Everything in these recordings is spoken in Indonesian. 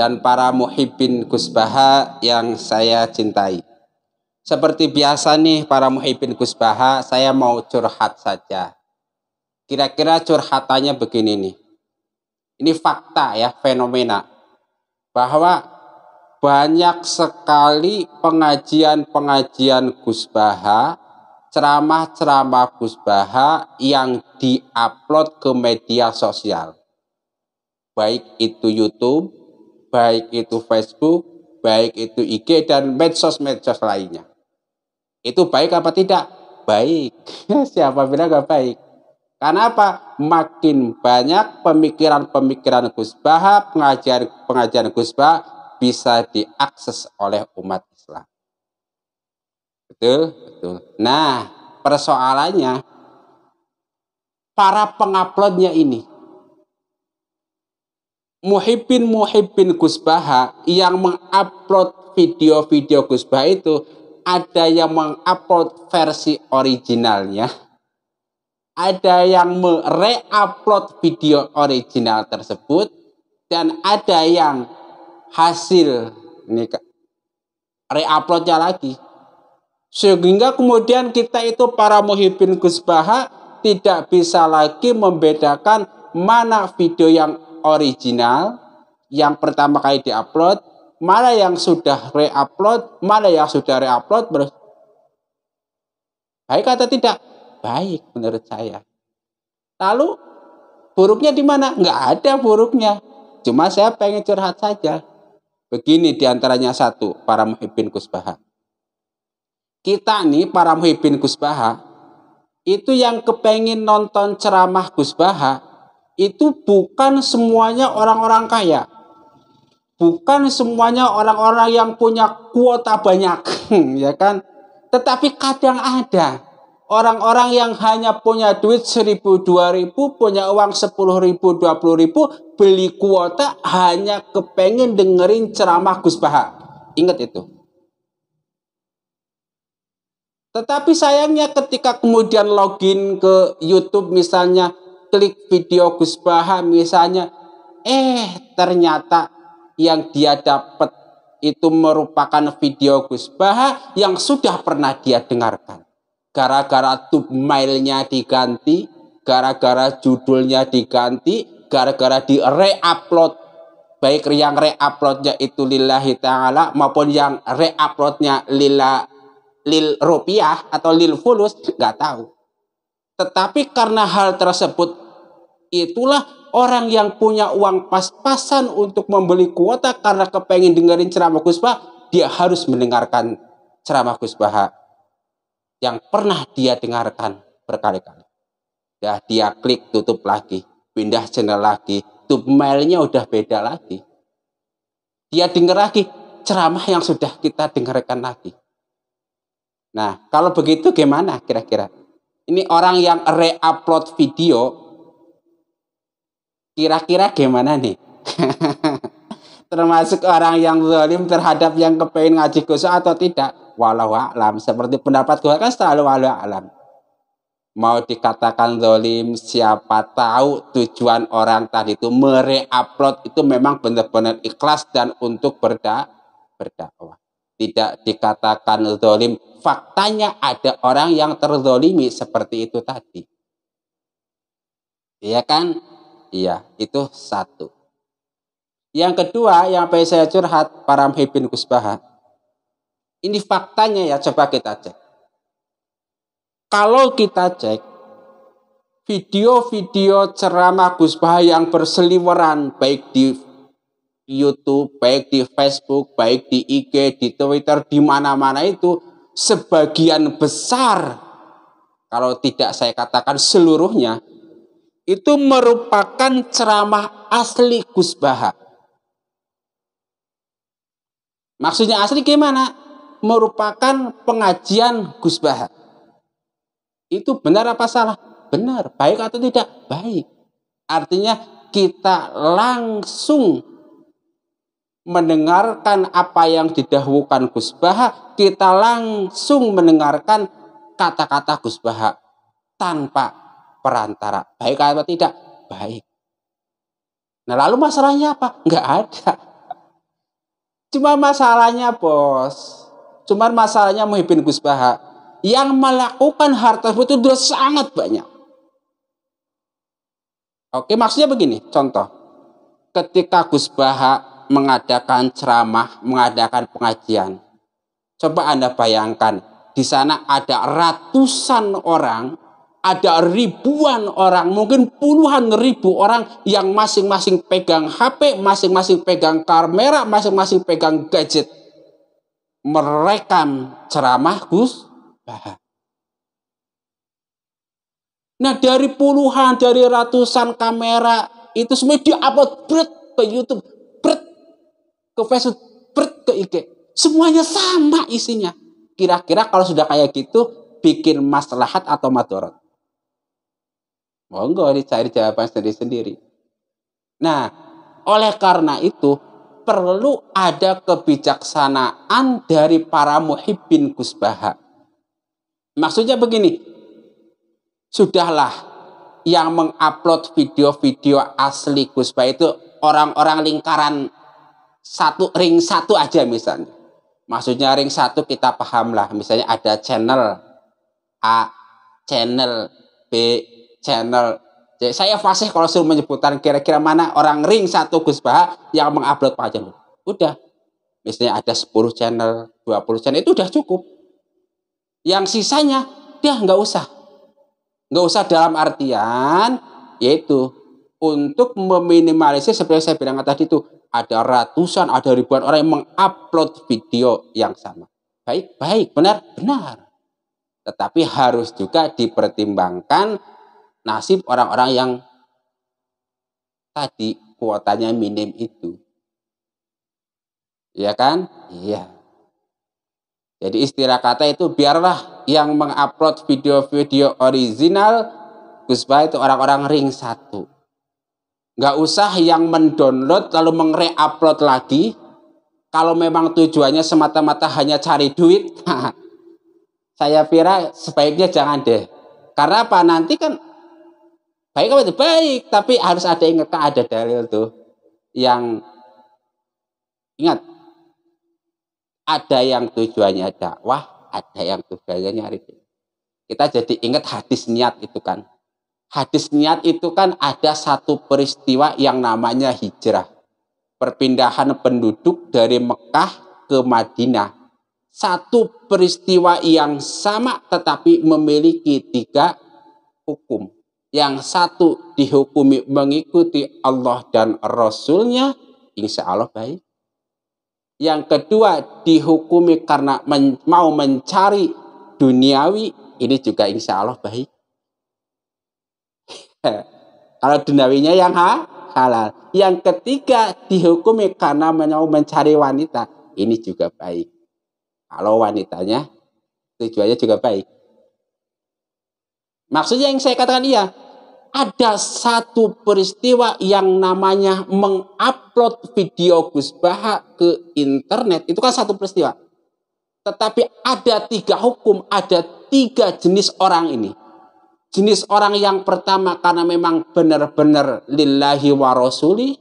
dan para muhibbin Gusbaha yang saya cintai. Seperti biasa nih para muhibbin Gusbaha, saya mau curhat saja. Kira-kira curhatannya begini nih. Ini fakta ya, fenomena. Bahwa banyak sekali pengajian-pengajian Gusbaha, ceramah-ceramah Gusbaha yang diupload ke media sosial. Baik itu YouTube, baik itu Facebook, baik itu IG dan medsos-medsos lainnya. Itu baik apa tidak? Baik. Siapa bilang gak baik? Karena apa? Makin banyak pemikiran-pemikiran Gus Baha, pengajian pengajaran Gus Baha bisa diakses oleh umat Islam. Betul? Betul. Nah, persoalannya para penguploadnya ini Muhibin Muhibin Gusbaha yang mengupload video-video Gusbaha itu ada yang mengupload versi originalnya ada yang mereupload video original tersebut dan ada yang hasil ini reuploadnya lagi sehingga kemudian kita itu para Muhibin Gusbaha tidak bisa lagi membedakan mana video yang original yang pertama kali diupload, mana yang sudah reupload, mana yang sudah reupload terus baik atau tidak? Baik menurut saya. Lalu buruknya di mana? Nggak ada buruknya. Cuma saya pengen curhat saja. Begini diantaranya satu, para muhibbin kusbaha. Kita nih para muhibbin kusbaha, itu yang kepengen nonton ceramah Gus Baha itu bukan semuanya orang-orang kaya. Bukan semuanya orang-orang yang punya kuota banyak, ya kan? Tetapi kadang ada orang-orang yang hanya punya duit seribu, dua ribu, punya uang sepuluh ribu, dua puluh ribu, beli kuota hanya kepengen dengerin ceramah Gus Baha. Ingat itu. Tetapi sayangnya ketika kemudian login ke YouTube misalnya, klik video Gus Baha misalnya, eh ternyata yang dia dapat itu merupakan video Gus Baha yang sudah pernah dia dengarkan. Gara-gara thumbnail-nya diganti, gara-gara judulnya diganti, gara-gara di re-upload. baik yang re-uploadnya itu lillahi taala maupun yang re-uploadnya lila lil rupiah atau lil fulus nggak tahu. Tetapi karena hal tersebut itulah orang yang punya uang pas-pasan untuk membeli kuota karena kepengen dengerin ceramah khusbah, dia harus mendengarkan ceramah khusbah yang pernah dia dengarkan berkali-kali. Dah dia klik tutup lagi, pindah channel lagi, tutup mailnya udah beda lagi. Dia dengar lagi ceramah yang sudah kita dengarkan lagi. Nah, kalau begitu gimana kira-kira? Ini orang yang re-upload video Kira-kira gimana nih? Termasuk orang yang zalim terhadap yang kepengen ngaji khusus atau tidak? Walau alam. Seperti pendapat gue kan selalu walau alam. Mau dikatakan zalim, siapa tahu tujuan orang tadi itu mereupload itu memang benar-benar ikhlas dan untuk berda berdakwah. Tidak dikatakan zalim. Faktanya ada orang yang terzolimi seperti itu tadi. Iya kan? Iya, itu satu. Yang kedua yang apa saya curhat para muhibbin Gusbaha. Ini faktanya ya coba kita cek. Kalau kita cek video-video ceramah Gusbaha yang berseliweran baik di YouTube, baik di Facebook, baik di IG, di Twitter, di mana-mana itu sebagian besar kalau tidak saya katakan seluruhnya itu merupakan ceramah asli Gus Baha. Maksudnya asli gimana? Merupakan pengajian Gus Baha. Itu benar apa salah? Benar. Baik atau tidak? Baik. Artinya kita langsung mendengarkan apa yang didahulukan Gus Baha, kita langsung mendengarkan kata-kata Gus Baha tanpa perantara. Baik atau tidak? Baik. Nah lalu masalahnya apa? Enggak ada. Cuma masalahnya bos. Cuma masalahnya Muhyiddin Gus Baha. Yang melakukan hal tersebut itu sudah sangat banyak. Oke maksudnya begini. Contoh. Ketika Gus Baha mengadakan ceramah, mengadakan pengajian. Coba Anda bayangkan, di sana ada ratusan orang ada ribuan orang, mungkin puluhan ribu orang yang masing-masing pegang HP, masing-masing pegang kamera, masing-masing pegang gadget. Merekam ceramah Gus Nah dari puluhan, dari ratusan kamera itu semua diupload berat ke YouTube, berat ke Facebook, berat ke IG. Semuanya sama isinya. Kira-kira kalau sudah kayak gitu, bikin maslahat atau madorot? Monggo dicari jawaban sendiri-sendiri. Nah, oleh karena itu perlu ada kebijaksanaan dari para muhibbin kusbaha. Maksudnya begini, sudahlah yang mengupload video-video asli kusbah itu orang-orang lingkaran satu ring satu aja misalnya. Maksudnya ring satu kita paham lah. Misalnya ada channel A, channel B, channel. Jadi saya fasih kalau suruh menyebutkan kira-kira mana orang ring satu Gus Baha yang mengupload pajak. Udah. Misalnya ada 10 channel, 20 channel itu udah cukup. Yang sisanya dia nggak usah. Nggak usah dalam artian yaitu untuk meminimalisir seperti saya bilang tadi itu ada ratusan, ada ribuan orang yang mengupload video yang sama. Baik, baik, benar, benar. Tetapi harus juga dipertimbangkan nasib orang-orang yang tadi kuotanya minim itu. Ya kan? Iya. Jadi istilah kata itu biarlah yang mengupload video-video original Gusba itu orang-orang ring satu. Nggak usah yang mendownload lalu mengreupload lagi. Kalau memang tujuannya semata-mata hanya cari duit, saya kira sebaiknya jangan deh. Karena apa? Nanti kan baik apa itu baik tapi harus ada ingat ada dalil tuh yang ingat ada yang tujuannya dakwah ada yang tujuannya nyari kita jadi ingat hadis niat itu kan hadis niat itu kan ada satu peristiwa yang namanya hijrah perpindahan penduduk dari Mekah ke Madinah satu peristiwa yang sama tetapi memiliki tiga hukum yang satu dihukumi mengikuti Allah dan Rasulnya, insya Allah baik. Yang kedua dihukumi karena men mau mencari duniawi, ini juga insya Allah baik. Kalau duniawinya yang ha, halal. Yang ketiga dihukumi karena mau mencari wanita, ini juga baik. Kalau wanitanya tujuannya juga baik. Maksudnya yang saya katakan iya, ada satu peristiwa yang namanya mengupload video Gus Baha ke internet. Itu kan satu peristiwa. Tetapi ada tiga hukum, ada tiga jenis orang ini. Jenis orang yang pertama karena memang benar-benar lillahi wa rasuli,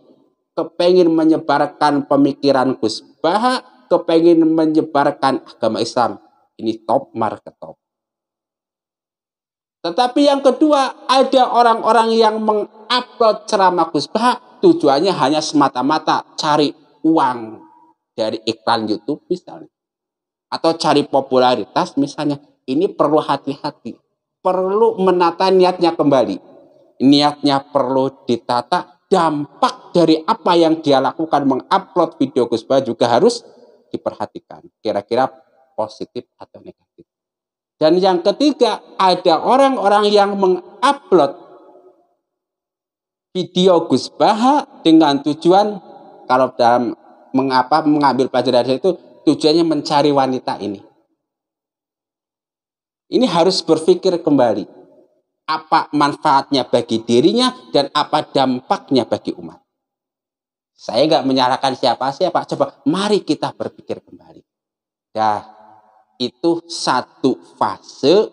kepengen menyebarkan pemikiran Gus Baha, kepengen menyebarkan agama Islam. Ini top market top. Tetapi yang kedua, ada orang-orang yang mengupload ceramah Gus Baha, tujuannya hanya semata-mata cari uang dari iklan YouTube misalnya. Atau cari popularitas misalnya. Ini perlu hati-hati. Perlu menata niatnya kembali. Niatnya perlu ditata. Dampak dari apa yang dia lakukan mengupload video Gus Baha juga harus diperhatikan. Kira-kira positif atau negatif. Dan yang ketiga, ada orang-orang yang mengupload video Gus Baha dengan tujuan kalau dalam mengapa mengambil pelajaran dari itu tujuannya mencari wanita ini. Ini harus berpikir kembali apa manfaatnya bagi dirinya dan apa dampaknya bagi umat. Saya nggak menyalahkan siapa siapa. Coba mari kita berpikir kembali. Dah itu satu fase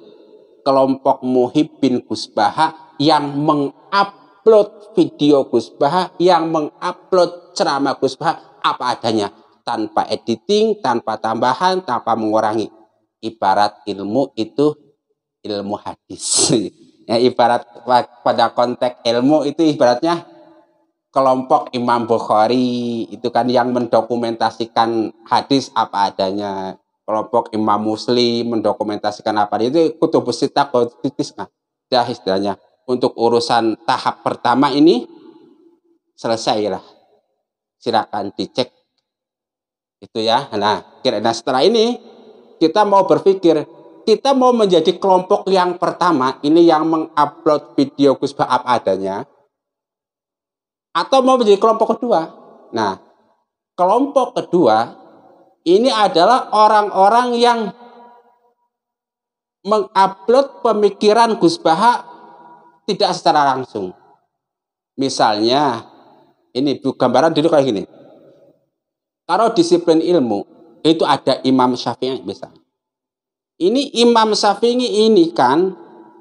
kelompok Muhib bin Gusbaha yang mengupload video Gusbaha, yang mengupload ceramah Gusbaha apa adanya, tanpa editing, tanpa tambahan, tanpa mengurangi. Ibarat ilmu itu ilmu hadis. Ya, ibarat pada konteks ilmu itu ibaratnya kelompok Imam Bukhari itu kan yang mendokumentasikan hadis apa adanya kelompok imam muslim mendokumentasikan apa itu kutubus sita konstitis nah ya istilahnya untuk urusan tahap pertama ini selesailah silakan dicek itu ya nah kira nah setelah ini kita mau berpikir kita mau menjadi kelompok yang pertama ini yang mengupload video Gus Baab adanya atau mau menjadi kelompok kedua nah kelompok kedua ini adalah orang-orang yang mengupload pemikiran Gus Baha tidak secara langsung. Misalnya, ini gambaran dulu kayak gini. Kalau disiplin ilmu, itu ada Imam Syafi'i misalnya. Ini Imam Syafi'i ini kan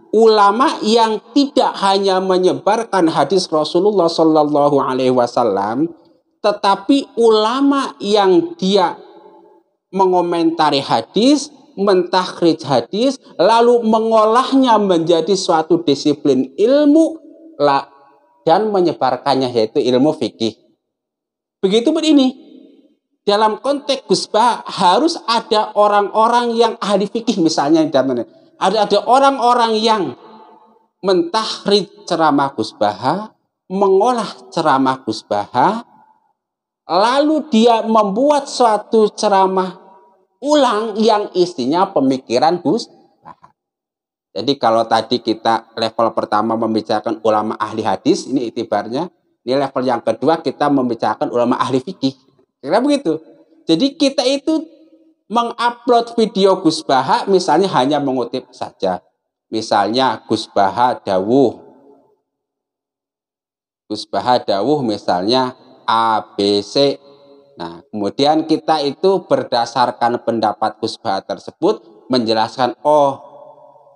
ulama yang tidak hanya menyebarkan hadis Rasulullah Shallallahu Alaihi Wasallam, tetapi ulama yang dia mengomentari hadis, mentahrij hadis, lalu mengolahnya menjadi suatu disiplin ilmu dan menyebarkannya yaitu ilmu fikih. Begitu pun ini. Dalam konteks Gusbah harus ada orang-orang yang ahli fikih misalnya ada ada orang-orang yang mentahrid ceramah Gusbah, mengolah ceramah Gusbah, lalu dia membuat suatu ceramah ulang yang isinya pemikiran Gus Jadi kalau tadi kita level pertama membicarakan ulama ahli hadis, ini itibarnya. Ini level yang kedua kita membicarakan ulama ahli fikih. Kira begitu. Jadi kita itu mengupload video Gus Baha misalnya hanya mengutip saja. Misalnya Gus Baha dawuh. Gus Baha dawuh misalnya ABC Nah, kemudian kita itu berdasarkan pendapat Gus tersebut menjelaskan oh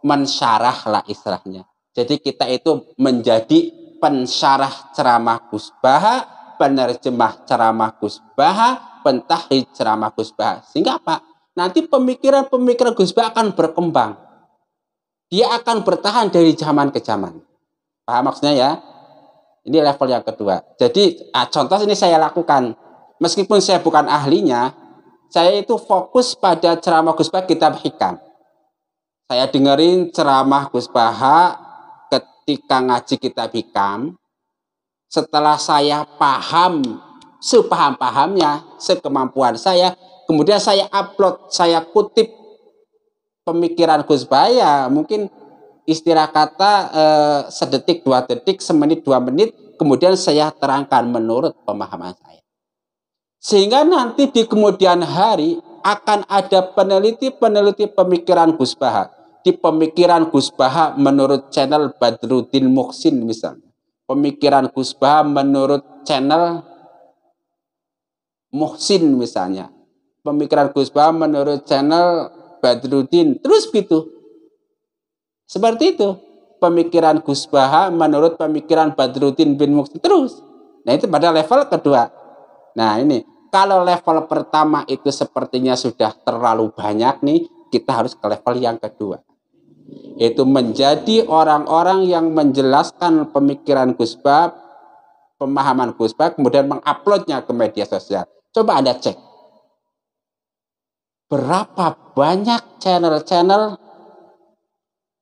mensyarahlah istilahnya. Jadi kita itu menjadi pensyarah ceramah Gus penerjemah ceramah Gus Baha, pentahri ceramah Gus Sehingga apa? Nanti pemikiran-pemikiran Gus akan berkembang. Dia akan bertahan dari zaman ke zaman. Paham maksudnya ya? Ini level yang kedua. Jadi ah, contoh ini saya lakukan meskipun saya bukan ahlinya, saya itu fokus pada ceramah Gus Baha kitab hikam. Saya dengerin ceramah Gus Baha ketika ngaji kitab hikam. Setelah saya paham sepaham-pahamnya, sekemampuan saya, kemudian saya upload, saya kutip pemikiran Gus ya, mungkin istilah kata eh, sedetik dua detik, semenit dua menit, kemudian saya terangkan menurut pemahaman saya. Sehingga nanti di kemudian hari akan ada peneliti-peneliti pemikiran Gus Baha. Di pemikiran Gus Baha menurut channel Badruddin Muksin misalnya. Pemikiran Gus Baha menurut channel Muhsin misalnya. Pemikiran Gus Baha menurut channel Badruddin. Terus gitu. Seperti itu. Pemikiran Gus Baha menurut pemikiran Badruddin bin Muksin. Terus. Nah itu pada level kedua. Nah ini kalau level pertama itu sepertinya sudah terlalu banyak nih, kita harus ke level yang kedua. Itu menjadi orang-orang yang menjelaskan pemikiran Gusbab, pemahaman Gusbab, kemudian menguploadnya ke media sosial. Coba Anda cek. Berapa banyak channel-channel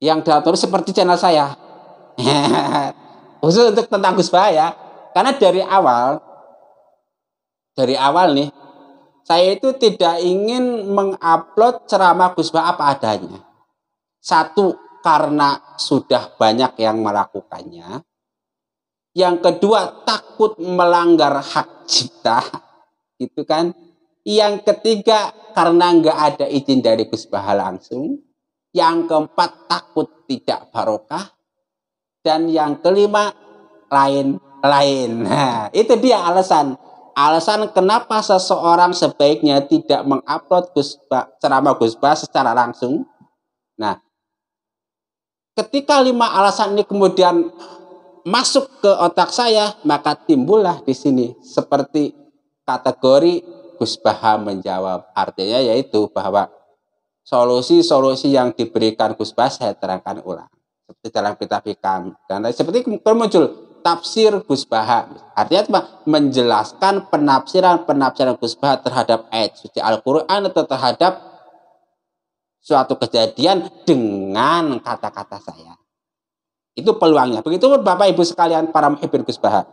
yang diatur seperti channel saya. Khusus untuk tentang Gusbah ya. Karena dari awal dari awal nih, saya itu tidak ingin mengupload ceramah Gus apa adanya. Satu, karena sudah banyak yang melakukannya. Yang kedua, takut melanggar hak cipta. Gitu kan. Yang ketiga, karena nggak ada izin dari Gus langsung. Yang keempat, takut tidak barokah. Dan yang kelima, lain-lain. Nah, itu dia alasan Alasan kenapa seseorang sebaiknya tidak mengupload Gusba, ceramah Gusba secara langsung. Nah, ketika lima alasan ini kemudian masuk ke otak saya, maka timbullah di sini seperti kategori Gusbaha menjawab. Artinya yaitu bahwa solusi-solusi yang diberikan Gusbah saya terangkan ulang. Seperti dalam kitab hikam. Dan seperti muncul tafsir Gus Baha. Artinya apa? Menjelaskan penafsiran-penafsiran Gus Baha terhadap ayat suci Al-Quran atau terhadap suatu kejadian dengan kata-kata saya. Itu peluangnya. begitu, Bapak Ibu sekalian para muhibbin Gus Baha.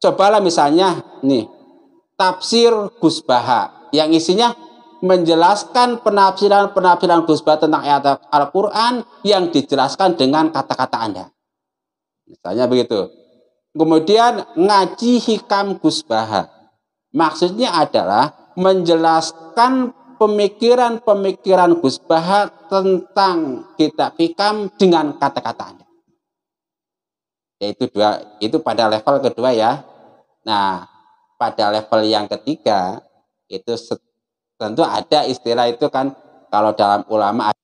Cobalah misalnya nih tafsir Gus Baha yang isinya menjelaskan penafsiran-penafsiran Gus Baha tentang ayat Al-Qur'an yang dijelaskan dengan kata-kata Anda. Misalnya begitu. Kemudian ngaji hikam Gusbaha. Maksudnya adalah menjelaskan pemikiran-pemikiran Gusbaha tentang kitab hikam dengan kata-katanya. Yaitu dua, itu pada level kedua ya. Nah, pada level yang ketiga itu tentu ada istilah itu kan kalau dalam ulama